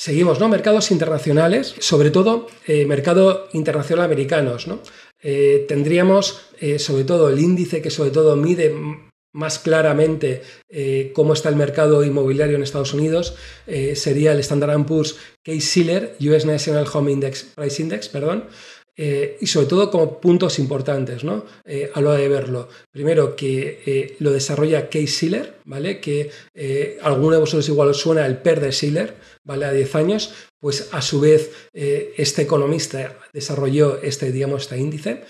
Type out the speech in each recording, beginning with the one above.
Seguimos, ¿no? Mercados internacionales, sobre todo eh, mercado internacional americanos, ¿no? Eh, tendríamos eh, sobre todo el índice que sobre todo mide más claramente cómo está el mercado inmobiliario en Estados Unidos sería el Standard Poor's Case Sealer, US National Home Index Price Index, perdón, eh, y sobre todo como puntos importantes, eh, a la hora de verlo. Primero, que eh, lo desarrolla Case Sealer, ¿vale? Que alguno de vosotros igual os suena el PER de Sealer, ¿vale? A 10 años, pues a su vez este economista desarrolló este, digamos, este índice.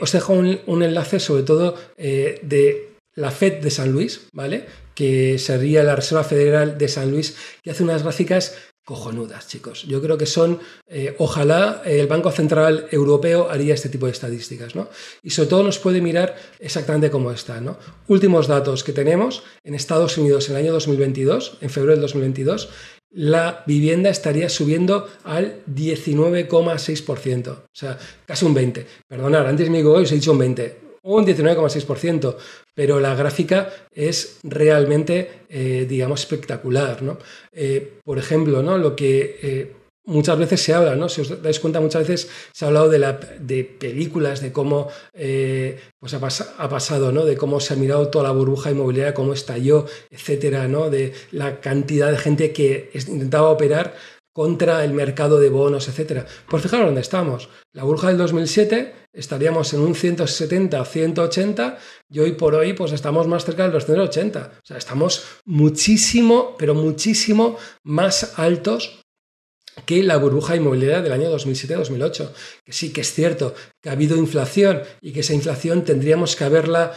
os dejo un, enlace sobre todo de la FED de San Luis, ¿vale? que sería la Reserva Federal de San Luis, que hace unas gráficas cojonudas, chicos. Yo creo que son, eh, ojalá eh, el Banco Central Europeo haría este tipo de estadísticas, ¿no? Y sobre todo nos puede mirar exactamente cómo está, ¿no? Últimos datos que tenemos, en Estados Unidos en el año 2022, en febrero del 2022, la vivienda estaría subiendo al 19,6%, o sea, casi un 20%. Perdonad, antes me digo, hoy os he dicho un 20%, un 19,6%, pero la gráfica es realmente, eh, digamos, espectacular. ¿no? Eh, por ejemplo, ¿no? lo que eh, muchas veces se habla, ¿no? Si os dais cuenta, muchas veces se ha hablado de, la, de películas, de cómo pues ha, pasado, ¿no? De cómo se ha mirado toda la burbuja inmobiliaria, cómo estalló, etcétera, ¿no? De la cantidad de gente que intentaba operar contra el mercado de bonos, etc. Pues fijaros dónde estamos. La burbuja del 2007 estaríamos en un 170, 180 y hoy por hoy pues estamos más cerca del 280. O sea, estamos muchísimo, pero muchísimo más altos que la burbuja inmobiliaria del año 2007-2008. Que sí que es cierto que ha habido inflación y que esa inflación tendríamos que haberla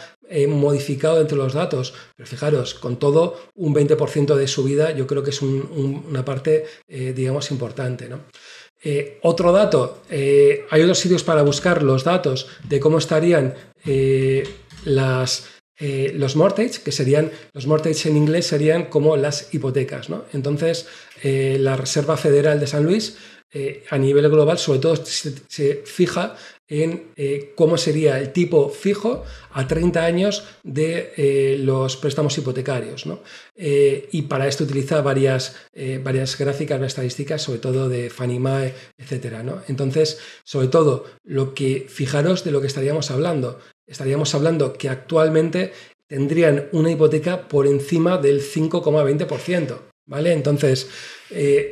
modificado entre los datos. Pero fijaros, con todo, un 20% de subida yo creo que es una parte, eh, digamos, importante. Eh, otro dato, eh, hay otros sitios para buscar los datos de cómo estarían las... los mortgages, que serían, los mortgages en inglés serían como las hipotecas, Entonces, la Reserva Federal de San Luis, a nivel global, sobre todo se fija en eh, cómo sería el tipo fijo a 30 años de eh, los préstamos hipotecarios. Eh, y para esto utiliza varias, varias gráficas, varias estadísticas, sobre todo de Fannie Mae, etc. Entonces, sobre todo, lo que fijaros de lo que estaríamos hablando. Estaríamos hablando que actualmente tendrían una hipoteca por encima del 5,20%. ¿vale? Entonces,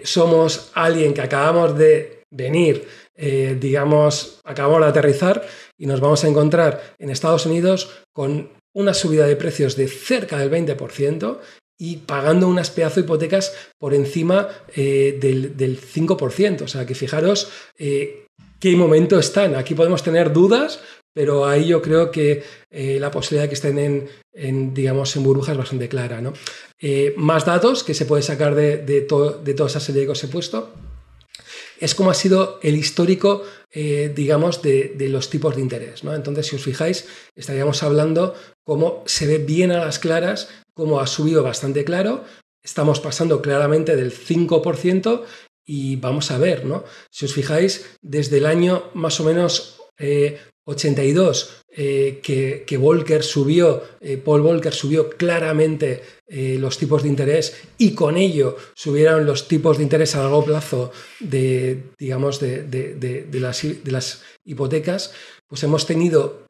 somos alguien que acabamos de venir eh, digamos, acabamos de aterrizar y nos vamos a encontrar en Estados Unidos con una subida de precios de cerca del 20% y pagando unas pedazo de hipotecas por encima eh, del, 5%. O sea, que fijaros eh, qué momento están. Aquí podemos tener dudas, pero ahí yo creo que la posibilidad de que estén en, digamos, en burbuja es bastante clara. ¿no? más datos que se puede sacar de, de, esas de toda esa serie que os he puesto es como ha sido el histórico, eh, digamos, de, los tipos de interés. ¿no? Entonces, si os fijáis, estaríamos hablando cómo se ve bien a las claras, cómo ha subido bastante claro. Estamos pasando claramente del 5% y vamos a ver, ¿no? Si os fijáis, desde el año más o menos eh, 82, eh, que, que, Volcker subió, eh, Paul Volcker subió claramente eh, los tipos de interés y con ello subieron los tipos de interés a largo plazo de, digamos, de, de, de las, hipotecas, pues hemos tenido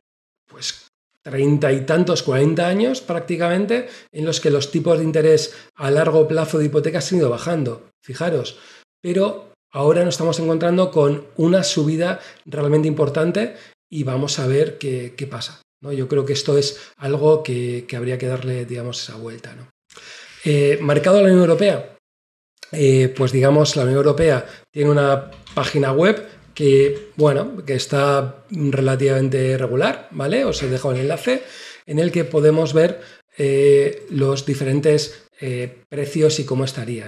pues treinta y tantos, 40 años prácticamente, en los que los tipos de interés a largo plazo de hipotecas han ido bajando, fijaros. Pero ahora nos estamos encontrando con una subida realmente importante y vamos a ver qué, pasa. Yo creo que esto es algo que, habría que darle, digamos, esa vuelta. Eh, ¿Marcado Eh, la Unión Europea? Eh, pues digamos, la Unión Europea tiene una página web que, bueno, que está relativamente regular, ¿vale? Os he dejado el enlace en el que podemos ver eh, los diferentes precios y cómo estaría.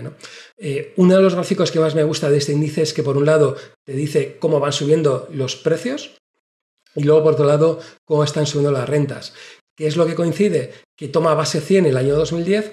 uno de los gráficos que más me gusta de este índice es que, por un lado, te dice cómo van subiendo los precios, y luego, por otro lado, cómo están subiendo las rentas. ¿Qué es lo que coincide? Que toma base 100 en el año 2010,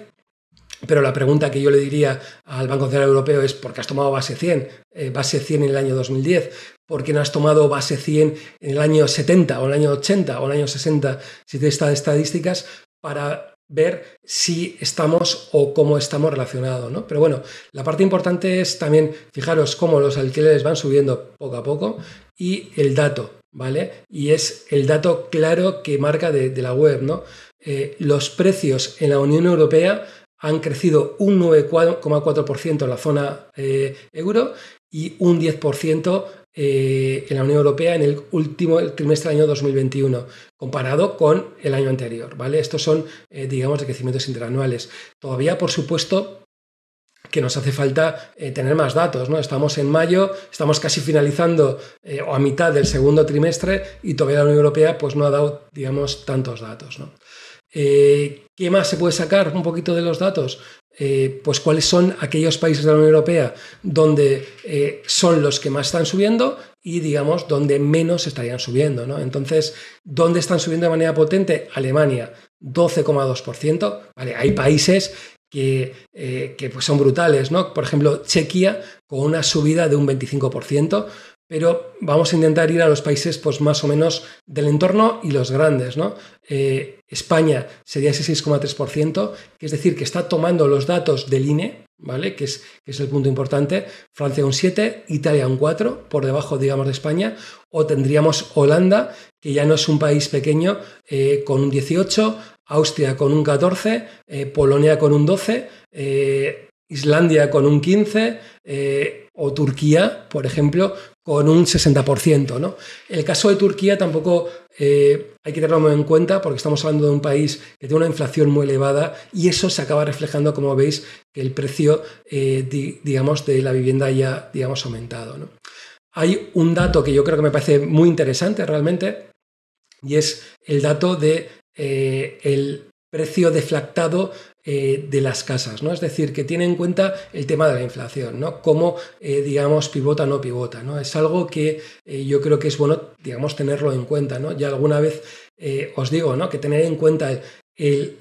pero la pregunta que yo le diría al Banco Central Europeo es, ¿por qué has tomado base 100? Eh, base 100 en el año 2010. ¿Por qué no has tomado base 100 en el año 70 o en el año 80 o en el año 60, si te de estadísticas, para ver si estamos o cómo estamos relacionados? Pero bueno, la parte importante es también fijaros cómo los alquileres van subiendo poco a poco y el dato. ¿vale? Y es el dato claro que marca de, la web, ¿no? Eh, los precios en la Unión Europea han crecido un 9,4% en la zona eh, euro y un 10% eh, en la Unión Europea en el último trimestre del año 2021, comparado con el año anterior, ¿vale? Estos son, digamos, de crecimientos interanuales. Todavía, por supuesto, que nos hace falta eh, tener más datos. ¿no? Estamos en mayo, estamos casi finalizando eh, o a mitad del segundo trimestre y todavía la Unión Europea pues, no ha dado digamos, tantos datos. ¿no? Eh, ¿Qué más se puede sacar un poquito de los datos? pues cuáles son aquellos países de la Unión Europea donde son los que más están subiendo y digamos donde menos estarían subiendo. ¿no? Entonces, ¿dónde están subiendo de manera potente? Alemania, 12,2%. Vale, hay países eh, que, pues son brutales, ¿no? Por ejemplo, Chequia con una subida de un 25%, pero vamos a intentar ir a los países pues, más o menos del entorno y los grandes. ¿no? Eh, España sería ese 6,3%, que es decir, que está tomando los datos del INE, ¿vale? que, es, que es el punto importante, Francia un 7, Italia un 4, por debajo, digamos, de España, o tendríamos Holanda, que ya no es un país pequeño, eh, con un 18, Austria con un 14, eh, Polonia con un 12, eh, Islandia con un 15 eh, o Turquía, por ejemplo, con un 60%. ¿no? El caso de Turquía tampoco hay que tenerlo en cuenta porque estamos hablando de un país que tiene una inflación muy elevada y eso se acaba reflejando, como veis, que el precio digamos, de la vivienda haya digamos, aumentado. Hay un dato que yo creo que me parece muy interesante realmente y es el dato de eh, el precio deflactado eh, de las casas, ¿no? Es decir, que tiene en cuenta el tema de la inflación, ¿no? Cómo, eh, digamos, pivota o no pivota, ¿no? Es algo que yo creo que es bueno, digamos, tenerlo en cuenta, ¿no? Ya alguna vez os digo, ¿no? Que tener en cuenta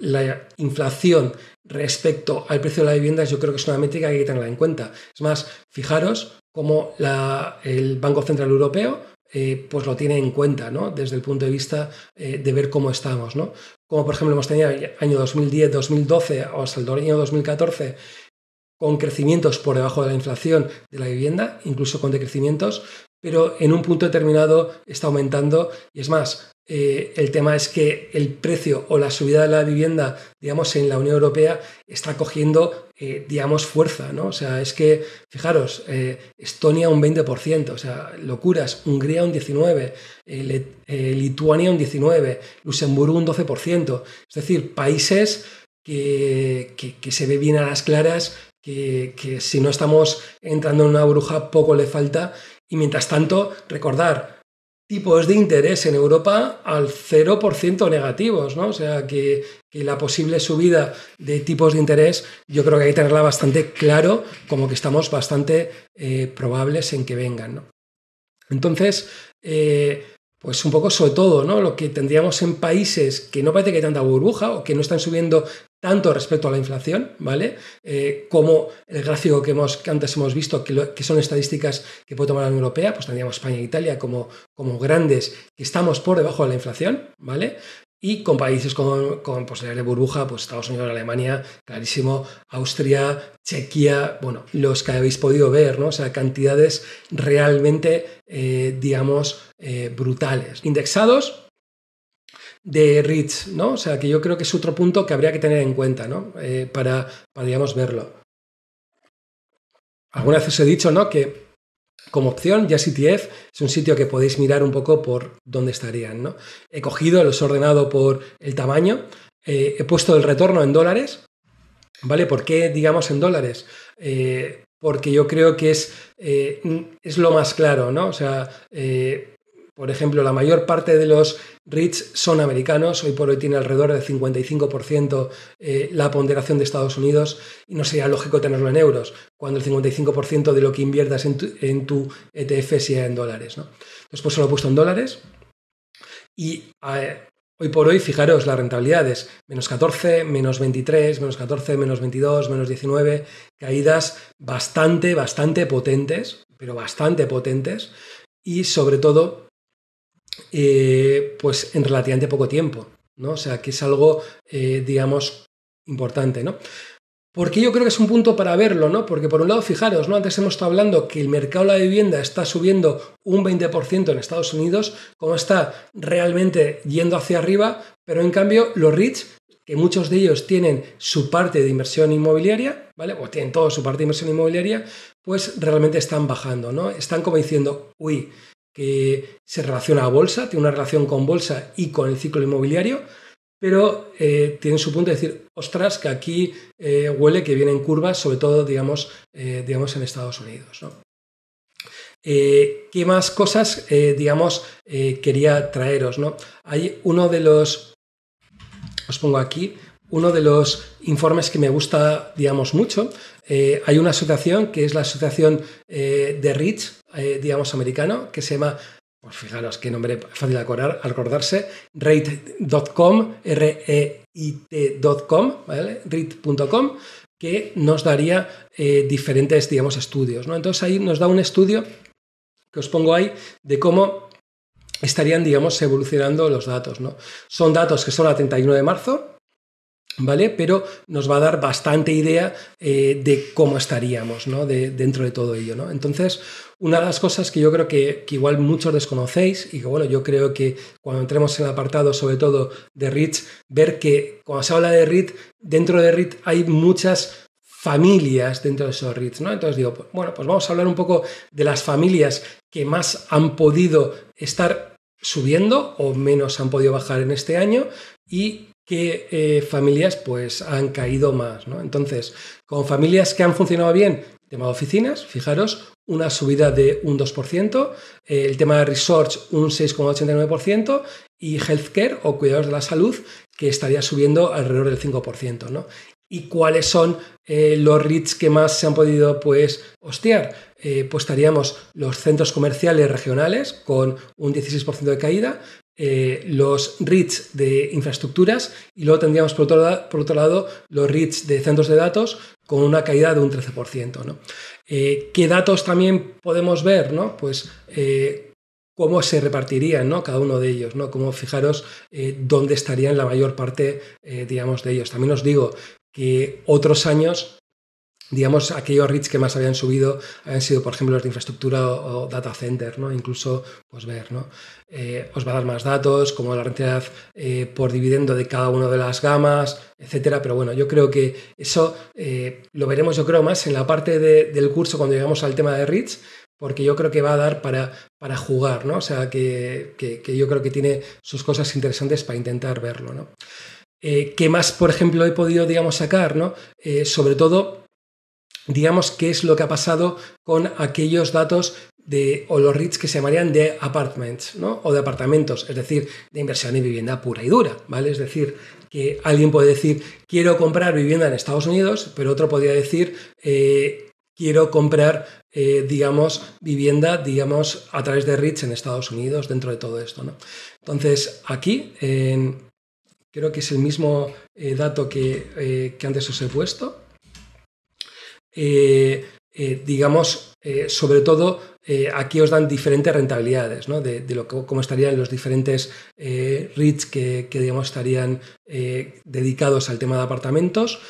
la inflación respecto al precio de la vivienda yo creo que es una métrica que hay que tenerla en cuenta. Es más, fijaros cómo el Banco Central Europeo eh, pues lo tiene en cuenta, ¿no? Desde el punto de vista eh, de ver cómo estamos, ¿no? Como por ejemplo hemos tenido el año 2010, 2012 o hasta el año 2014 con crecimientos por debajo de la inflación de la vivienda, incluso con decrecimientos, pero en un punto determinado está aumentando y es más, eh, el tema es que el precio o la subida de la vivienda, digamos, en la Unión Europea está cogiendo, eh, digamos, fuerza, ¿no? O sea, es que, fijaros, eh, Estonia un 20%, o sea, locuras, Hungría un 19%, Lituania un 19%, Luxemburgo un 12%, es decir, países que, se ve bien a las claras. Que, que si no estamos entrando en una bruja poco le falta y mientras tanto recordar tipos de interés en Europa al 0% negativos, ¿no? O sea, que, la posible subida de tipos de interés yo creo que hay que tenerla bastante claro, como que estamos bastante eh, probables en que vengan, ¿no? Entonces, eh, pues un poco sobre todo, ¿no? Lo que tendríamos en países que no parece que hay tanta burbuja o que no están subiendo tanto respecto a la inflación, ¿vale? Eh, como el gráfico que, hemos, antes hemos visto, que, son estadísticas que puede tomar la Unión Europea, pues tendríamos España e Italia como, como grandes que estamos por debajo de la inflación, ¿vale? Y con países como, con pues, de burbuja, pues Estados Unidos, Alemania, clarísimo, Austria, Chequia, bueno, los que habéis podido ver, ¿no? O sea, cantidades realmente, eh, digamos, eh, brutales. Indexados, de Ritz, ¿no? O sea, que yo creo que es otro punto que habría que tener en cuenta, ¿no? Eh, para, digamos, verlo. Alguna vez os he dicho, ¿no? Que como opción, ya CTF e es un sitio que podéis mirar un poco por dónde estarían, ¿no? He cogido, los he ordenado por el tamaño, eh, he puesto el retorno en dólares, ¿vale? ¿Por qué, digamos, en dólares? Eh, porque yo creo que es, es lo más claro, ¿no? O sea, por ejemplo, la mayor parte de los REITs son americanos, hoy por hoy tiene alrededor del 55% eh, la ponderación de Estados Unidos y no sería lógico tenerlo en euros, cuando el 55% de lo que inviertas en tu, ETF e sea en dólares. ¿no? Entonces, pues se lo he puesto en dólares y Hoy por hoy, fijaros, las rentabilidades, menos 14, menos 23, menos 14, menos 22, menos 19, caídas bastante, bastante potentes, pero bastante potentes, y sobre todo eh, pues en relativamente poco tiempo, ¿no? O sea, que es algo, eh, digamos, importante, ¿no? Porque yo creo que es un punto para verlo, ¿no? Porque por un lado, fijaros, ¿no? Antes hemos estado hablando que el mercado de la vivienda está subiendo un 20% en Estados Unidos, como está realmente yendo hacia arriba, pero en cambio los REITs, que muchos de ellos tienen su parte de inversión inmobiliaria, ¿vale? O tienen todo su parte de inversión inmobiliaria, pues realmente están bajando, ¿no? Están como diciendo, uy, que se relaciona a bolsa, tiene una relación con bolsa y con el ciclo inmobiliario, pero eh, tiene su punto de decir, ostras, que aquí eh, huele que vienen curvas, sobre todo, digamos, eh, digamos en Estados Unidos. ¿Qué más cosas, digamos, quería traeros? ¿no? Hay uno de los, os pongo aquí, uno de los informes que me gusta, digamos, mucho. hay una asociación que es la Asociación de RICH, eh, digamos, americano, que se llama, pues fijaros qué nombre fácil de acordar, acordarse, rate.com, R-E-I-T.com, ¿vale? rate.com, que nos daría eh, diferentes, digamos, estudios, ¿no? Entonces ahí nos da un estudio que os pongo ahí de cómo estarían, digamos, evolucionando los datos, ¿no? Son datos que son a 31 de marzo, ¿Vale? Pero nos va a dar bastante idea eh, de cómo estaríamos ¿no? de, dentro de todo ello. ¿no? Entonces, una de las cosas que yo creo que, igual muchos desconocéis y que bueno, yo creo que cuando entremos en el apartado sobre todo de REIT, ver que cuando se habla de REIT, dentro de REIT hay muchas familias dentro de esos REITs, ¿no? Entonces digo, pues, bueno, pues vamos a hablar un poco de las familias que más han podido estar subiendo o menos han podido bajar en este año y qué eh, familias pues han caído más. ¿no? Entonces, con familias que han funcionado bien, tema de oficinas, fijaros, una subida de un 2%, eh, el tema de research un 6,89% y healthcare o cuidados de la salud que estaría subiendo alrededor del 5%. ¿no? y cuáles son eh, los REITs que más se han podido pues hostear. Eh, pues estaríamos los centros comerciales regionales con un 16% de caída, eh, los REITs de infraestructuras y luego tendríamos por otro, lado, por otro lado los REITs de centros de datos con una caída de un 13%. ¿no? ¿Qué datos también podemos ver? ¿no? Pues cómo se repartirían ¿no? cada uno de ellos, ¿no? cómo fijaros dónde estarían la mayor parte, digamos, de ellos. También os digo, que otros años, digamos, aquellos REITs que más habían subido habían sido, por ejemplo, los de infraestructura o, data center, ¿no? Incluso, pues ver, ¿no? Eh, os va a dar más datos, como la rentabilidad eh, por dividendo de cada una de las gamas, etcétera. Pero bueno, yo creo que eso eh, lo veremos, yo creo, más en la parte del curso cuando llegamos al tema de REITs, porque yo creo que va a dar para, para jugar, ¿no? O sea, que, que, yo creo que tiene sus cosas interesantes para intentar verlo, ¿no? Eh, ¿Qué más, por ejemplo, he podido, digamos, sacar? ¿no? Eh, sobre todo, digamos, qué es lo que ha pasado con aquellos datos de, o los REITs que se llamarían de apartments, ¿no? O de apartamentos, es decir, de inversión en vivienda pura y dura, ¿vale? Es decir, que alguien puede decir, quiero comprar vivienda en Estados Unidos, pero otro podría decir, eh, quiero comprar, digamos, vivienda, digamos, a través de REITs en Estados Unidos dentro de todo esto, ¿no? Entonces, aquí, Creo que es el mismo eh, dato eh, que, antes os he puesto. Eh, digamos, sobre todo aquí os dan diferentes rentabilidades, ¿no? De, lo cómo estarían los diferentes REITs que, digamos, estarían dedicados al tema de apartamentos,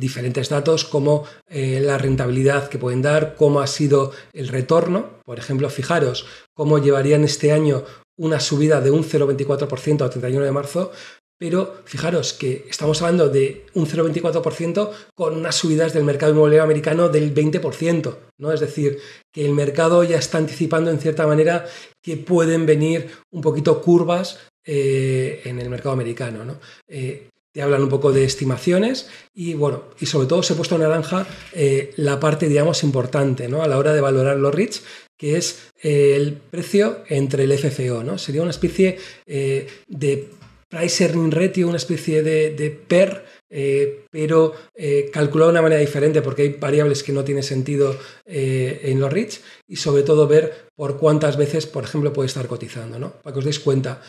diferentes datos como la rentabilidad que pueden dar, cómo ha sido el retorno. Por ejemplo, fijaros cómo llevarían este año una subida de un 0,24% al 31 de marzo, pero fijaros que estamos hablando de un 0,24% con unas subidas del mercado inmobiliario americano del 20%, ¿no? Es decir, que el mercado ya está anticipando en cierta manera que pueden venir un poquito curvas eh, en el mercado americano, ¿no? Eh, te hablan un poco de estimaciones y bueno, y sobre todo se ha puesto naranja eh, la parte, digamos, importante, A la hora de valorar los REITs, que es el precio entre el FFO, ¿no? Sería una especie de price earning ratio, una especie de, PER, eh, pero eh, calculado de una manera diferente porque hay variables que no tiene sentido eh, en los REITs y sobre todo ver por cuántas veces, por ejemplo, puede estar cotizando, Para que os deis cuenta,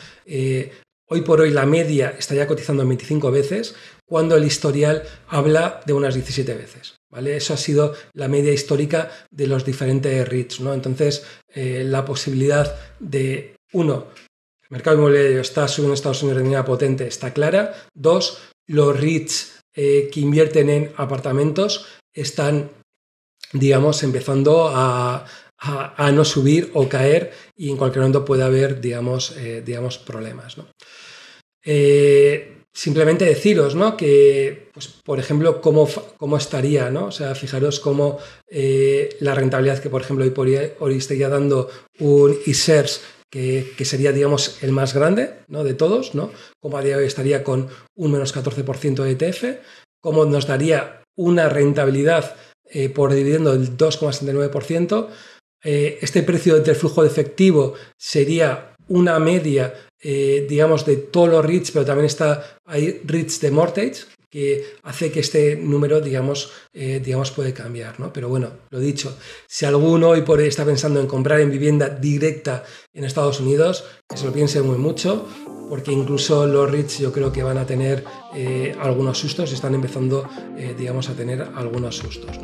hoy por hoy la media estaría cotizando 25 veces, cuando el historial habla de unas 17 veces. ¿Vale? Eso ha sido la media histórica de los diferentes REITs. ¿no? Entonces, la posibilidad de, uno, mercado inmobiliario está en Estados Unidos de manera potente, está clara. Dos, los REITs eh, que invierten en apartamentos están, digamos, empezando a, no subir o caer y en cualquier momento puede haber, digamos, eh, digamos problemas. ¿no? Eh, simplemente deciros, ¿no? Que, pues, por ejemplo, cómo, cómo estaría, ¿no? O sea, fijaros cómo la rentabilidad que, por ejemplo, hoy, por hoy estaría dando un ISERS que, sería, digamos, el más grande de todos, ¿no? Como a día de hoy estaría con un menos 14% de ETF, como nos daría una rentabilidad eh, por dividendo del 2,69%, eh, este precio del flujo de efectivo sería una media, eh, digamos, de todos los REITs, pero también está, hay REITs de mortgage, que hace que este número, digamos, eh, digamos puede cambiar, ¿no? Pero bueno, lo dicho, si alguno hoy por hoy está pensando en comprar en vivienda directa en Estados Unidos, que se lo piense muy mucho, porque incluso los REITs yo creo que van a tener eh, algunos sustos, están empezando, eh, digamos, a tener algunos sustos,